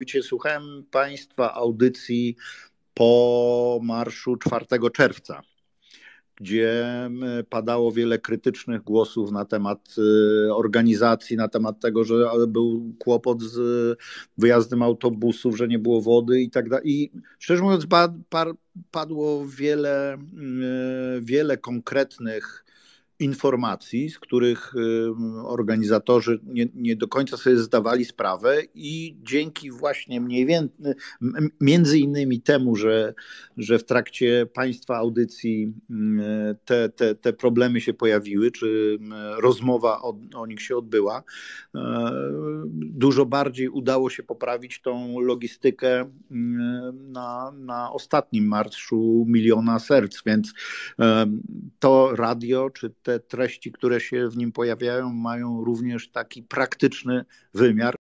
mianowicie słuchałem Państwa audycji po marszu 4 czerwca, gdzie padało wiele krytycznych głosów na temat y, organizacji, na temat tego, że e, był kłopot z wyjazdem autobusów, że nie było wody i tak dalej. I szczerze mówiąc, padło wiele, wiele konkretnych informacji, z których organizatorzy nie, nie, do końca sobie zdawali sprawę i dzięki właśnie mniej więcej, między innymi temu, że, że w trakcie Państwa audycji te, te, te problemy się pojawiły, czy rozmowa o, o nich się odbyła, e, dużo bardziej udało się poprawić tą logistykę na, na ostatnim marszu Miliona Serc, więc to radio czy te treści, które się w nim pojawiają, mają również taki praktyczny wymiar.